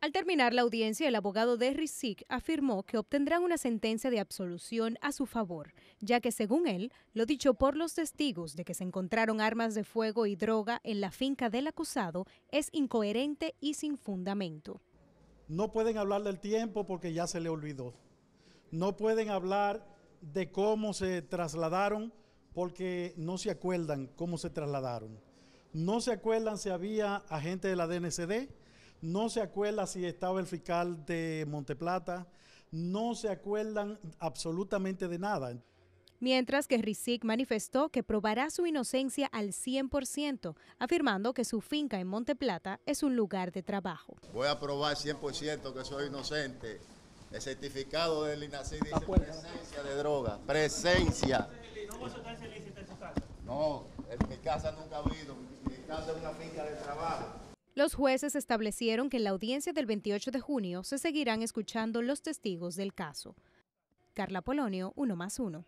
Al terminar la audiencia, el abogado de Rizik afirmó que obtendrán una sentencia de absolución a su favor, ya que según él, lo dicho por los testigos de que se encontraron armas de fuego y droga en la finca del acusado es incoherente y sin fundamento. No pueden hablar del tiempo porque ya se le olvidó. No pueden hablar de cómo se trasladaron porque no se acuerdan cómo se trasladaron. No se acuerdan si había agente de la DNCD, no se acuerda si estaba el fiscal de Monteplata, no se acuerdan absolutamente de nada. Mientras que Rizik manifestó que probará su inocencia al 100%, afirmando que su finca en Monteplata es un lugar de trabajo. Voy a probar 100% que soy inocente. El certificado del INACI dice presencia de droga. Presencia. ¿No No, en mi casa nunca ha habido. Mi casa es una finca de trabajo. Los jueces establecieron que en la audiencia del 28 de junio se seguirán escuchando los testigos del caso. Carla Polonio, 1 más Uno.